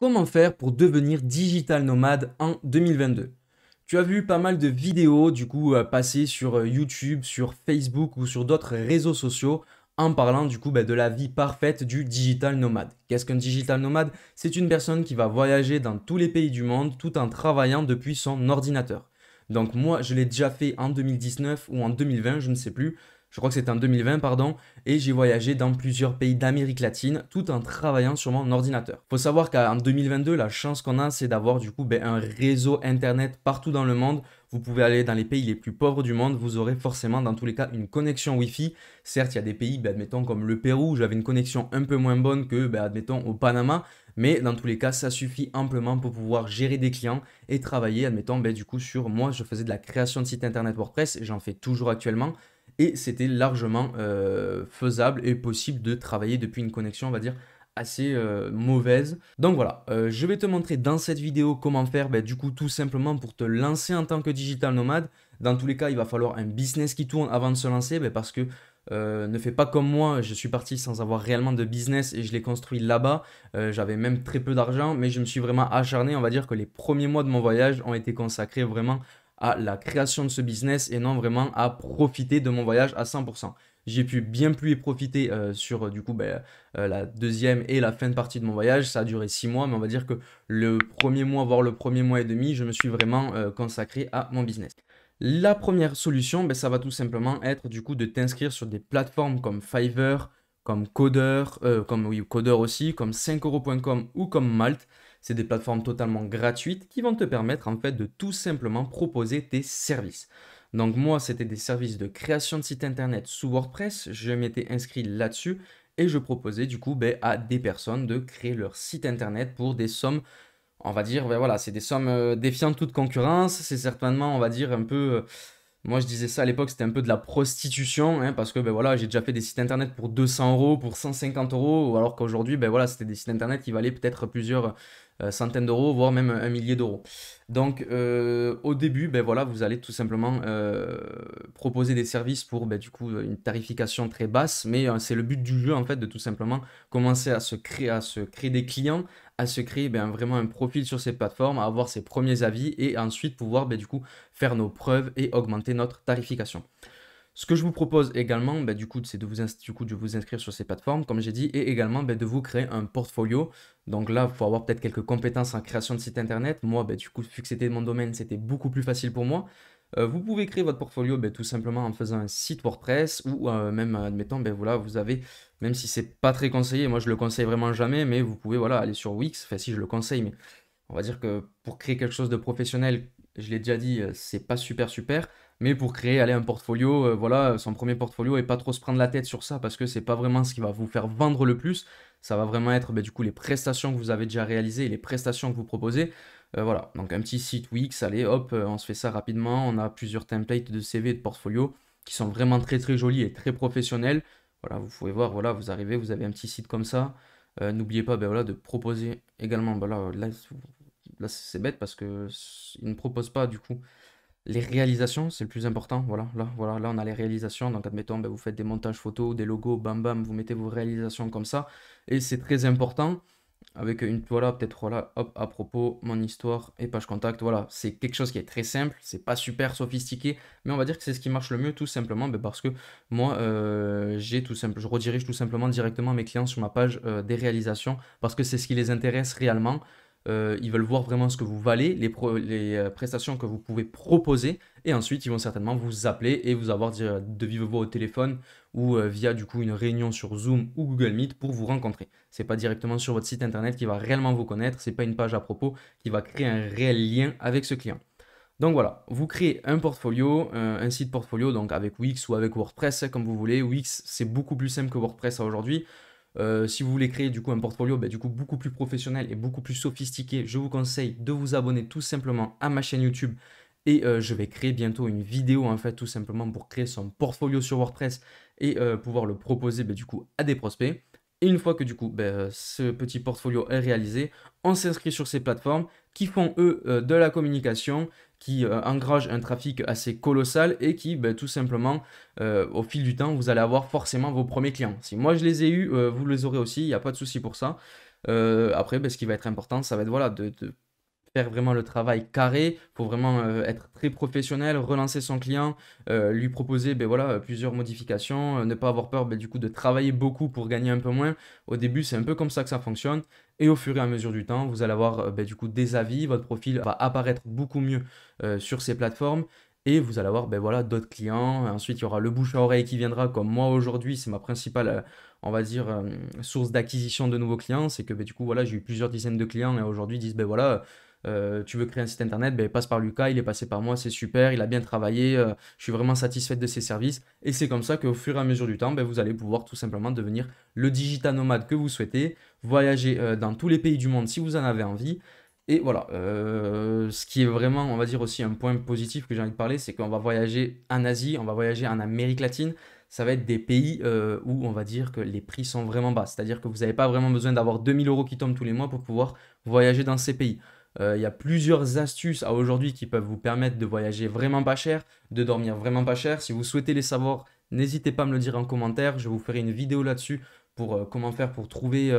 Comment faire pour devenir digital nomade en 2022 Tu as vu pas mal de vidéos du coup euh, passer sur euh, YouTube, sur Facebook ou sur d'autres réseaux sociaux en parlant du coup bah, de la vie parfaite du digital nomade. Qu'est-ce qu'un digital nomade C'est une personne qui va voyager dans tous les pays du monde tout en travaillant depuis son ordinateur. Donc moi je l'ai déjà fait en 2019 ou en 2020, je ne sais plus je crois que c'était en 2020, pardon, et j'ai voyagé dans plusieurs pays d'Amérique latine tout en travaillant sur mon ordinateur. Il Faut savoir qu'en 2022, la chance qu'on a, c'est d'avoir du coup ben, un réseau internet partout dans le monde. Vous pouvez aller dans les pays les plus pauvres du monde, vous aurez forcément dans tous les cas une connexion Wi-Fi. Certes, il y a des pays, ben, admettons comme le Pérou, où j'avais une connexion un peu moins bonne que, ben, admettons, au Panama, mais dans tous les cas, ça suffit amplement pour pouvoir gérer des clients et travailler, admettons, du coup, sur moi, je faisais de la création de sites internet WordPress, et j'en fais toujours actuellement et c'était largement euh, faisable et possible de travailler depuis une connexion, on va dire, assez euh, mauvaise. Donc voilà, euh, je vais te montrer dans cette vidéo comment faire, ben, du coup, tout simplement pour te lancer en tant que digital nomade. Dans tous les cas, il va falloir un business qui tourne avant de se lancer, ben, parce que ne fais pas comme moi, je suis parti sans avoir réellement de business et je l'ai construit là-bas. J'avais même très peu d'argent, mais je me suis vraiment acharné. On va dire que les premiers mois de mon voyage ont été consacrés vraiment à la création de ce business et non vraiment à profiter de mon voyage à 100%. J'ai pu bien plus y profiter euh, sur du coup ben, euh, la deuxième et la fin de partie de mon voyage. Ça a duré six mois, mais on va dire que le premier mois, voire le premier mois et demi, je me suis vraiment euh, consacré à mon business. La première solution, ben, ça va tout simplement être du coup de t'inscrire sur des plateformes comme Fiverr, comme Coder, comme oui, Coder aussi, comme 5euros.com ou comme Malte. C'est des plateformes totalement gratuites qui vont te permettre en fait de tout simplement proposer tes services. Donc moi, c'était des services de création de sites internet sous WordPress. Je m'étais inscrit là-dessus et je proposais du coup ben, à des personnes de créer leur site internet pour des sommes, on va dire, ben, voilà, c'est des sommes euh, défiant toute concurrence. C'est certainement, on va dire, un peu... Euh, moi, je disais ça à l'époque, c'était un peu de la prostitution, hein, parce que ben voilà, j'ai déjà fait des sites internet pour 200 euros, pour 150 euros, alors qu'aujourd'hui, ben voilà, c'était des sites internet qui valaient peut-être plusieurs euh, centaines d'euros, voire même un millier d'euros. Donc euh, au début, ben voilà, vous allez tout simplement euh, proposer des services pour ben, du coup une tarification très basse, mais c'est le but du jeu en fait de tout simplement commencer à se créer, à se créer des clients, à se créer ben, vraiment un profil sur ces plateformes, à avoir ses premiers avis et ensuite pouvoir ben, du coup faire nos preuves et augmenter notre tarification. Ce que je vous propose également, bah, du coup, c'est de, vous de vous inscrire sur ces plateformes, comme j'ai dit, et également bah, de vous créer un portfolio. Donc là, il faut avoir peut-être quelques compétences en création de site internet. Moi, bah, du coup, vu que c'était mon domaine, c'était beaucoup plus facile pour moi. Euh, vous pouvez créer votre portfolio tout simplement en faisant un site WordPress ou euh, même, admettons, voilà, vous avez, même si c'est pas très conseillé, moi je le conseille vraiment jamais, mais vous pouvez voilà, aller sur Wix, enfin si je le conseille, mais on va dire que pour créer quelque chose de professionnel je l'ai déjà dit, euh, c'est pas super super, mais pour créer, aller un portfolio, euh, voilà, son premier portfolio et pas trop se prendre la tête sur ça parce que c'est pas vraiment ce qui va vous faire vendre le plus. Ça va vraiment être bah, du coup les prestations que vous avez déjà réalisées et les prestations que vous proposez. Euh, voilà, donc un petit site Wix, allez hop, on se fait ça rapidement. On a plusieurs templates de CV et de portfolio qui sont vraiment très très jolis et très professionnels. Voilà, vous pouvez voir, voilà, vous arrivez, vous avez un petit site comme ça. N'oubliez pas ben, voilà, de proposer également, voilà bah, là c'est bête parce que il ne propose pas du coup les réalisations, c'est le plus important. Voilà, là, voilà, là on a les réalisations. Donc admettons, ben, vous faites des montages photos, des logos, bam bam, vous mettez vos réalisations comme ça, et c'est très important. Avec une voilà, peut-être voilà, hop, à propos, mon histoire et page contact. Voilà, c'est quelque chose qui est très simple, c'est pas super sophistiqué, mais on va dire que c'est ce qui marche le mieux tout simplement ben, parce que moi euh, j'ai tout simple, je redirige tout simplement directement mes clients sur ma page euh, des réalisations parce que c'est ce qui les intéresse réellement. Euh, ils veulent voir vraiment ce que vous valez, les, euh, prestations que vous pouvez proposer, et ensuite ils vont certainement vous appeler et vous avoir de vive voix au téléphone ou euh, via du coup une réunion sur Zoom ou Google Meet pour vous rencontrer. Ce n'est pas directement sur votre site internet qui va réellement vous connaître, ce n'est pas une page à propos qui va créer un réel lien avec ce client. Donc voilà, vous créez un portfolio, un site portfolio, donc avec Wix ou avec WordPress, comme vous voulez. Wix, c'est beaucoup plus simple que WordPress aujourd'hui. Euh, si vous voulez créer du coup un portfolio ben, du coup beaucoup plus professionnel et beaucoup plus sophistiqué, je vous conseille de vous abonner tout simplement à ma chaîne YouTube et euh, je vais créer bientôt une vidéo en fait tout simplement pour créer son portfolio sur WordPress et euh, pouvoir le proposer ben, du coup à des prospects. Et une fois que du coup ben, ce petit portfolio est réalisé, on s'inscrit sur ces plateformes qui font eux de la communication qui euh, un trafic assez colossal et qui ben, tout simplement euh, au fil du temps vous allez avoir forcément vos premiers clients. Si moi je les ai eus, euh, vous les aurez aussi, il n'y a pas de souci pour ça. après, ben, ce qui va être important, ça va être voilà, de faire vraiment le travail carré, faut vraiment euh, être très professionnel, relancer son client, euh, lui proposer ben, voilà, plusieurs modifications, euh, ne pas avoir peur ben du coup de travailler beaucoup pour gagner un peu moins. Au début, c'est un peu comme ça que ça fonctionne. Et au fur et à mesure du temps, vous allez avoir ben du coup des avis, votre profil va apparaître beaucoup mieux sur ces plateformes et vous allez avoir ben voilà, d'autres clients. Ensuite, il y aura le bouche à oreille qui viendra, comme moi aujourd'hui, c'est ma principale, on va dire, source d'acquisition de nouveaux clients. C'est que ben du coup, voilà, j'ai eu plusieurs dizaines de clients et aujourd'hui ils disent, ben voilà, euh, tu veux créer un site internet, ben, passe par Lucas, il est passé par moi, c'est super, il a bien travaillé, euh, je suis vraiment satisfaite de ses services. Et c'est comme ça qu'au fur et à mesure du temps, ben, vous allez pouvoir tout simplement devenir le digital nomade que vous souhaitez, voyager euh, dans tous les pays du monde si vous en avez envie. Et voilà, ce qui est vraiment, on va dire aussi un point positif que j'ai envie de parler, c'est qu'on va voyager en Asie, on va voyager en Amérique latine, ça va être des pays où on va dire que les prix sont vraiment bas. C'est-à-dire que vous n'avez pas vraiment besoin d'avoir 2000 euros qui tombent tous les mois pour pouvoir voyager dans ces pays. Euh, il y a plusieurs astuces à aujourd'hui qui peuvent vous permettre de voyager vraiment pas cher, de dormir vraiment pas cher. Si vous souhaitez les savoir, n'hésitez pas à me le dire en commentaire. Je vous ferai une vidéo là-dessus pour euh, comment faire pour trouver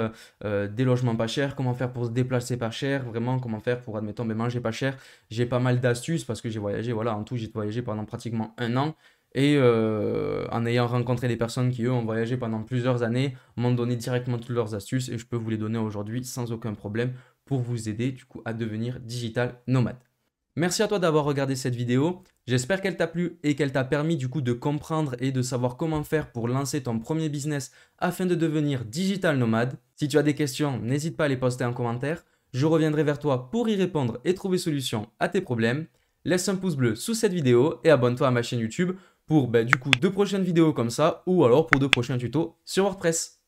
euh, des logements pas chers, comment faire pour se déplacer pas cher, vraiment comment faire pour, admettons, mais ben, manger pas cher. J'ai pas mal d'astuces parce que j'ai voyagé, voilà, en tout, j'ai voyagé pendant pratiquement un an. Et en ayant rencontré des personnes qui, eux, ont voyagé pendant plusieurs années, m'ont donné directement toutes leurs astuces et je peux vous les donner aujourd'hui sans aucun problème pour vous aider du coup à devenir digital nomade. Merci à toi d'avoir regardé cette vidéo. J'espère qu'elle t'a plu et qu'elle t'a permis du coup de comprendre et de savoir comment faire pour lancer ton premier business afin de devenir digital nomade. Si tu as des questions, n'hésite pas à les poster en commentaire. Je reviendrai vers toi pour y répondre et trouver solution à tes problèmes. Laisse un pouce bleu sous cette vidéo et abonne-toi à ma chaîne YouTube pour ben, du coup deux prochaines vidéos comme ça ou alors pour deux prochains tutos sur WordPress.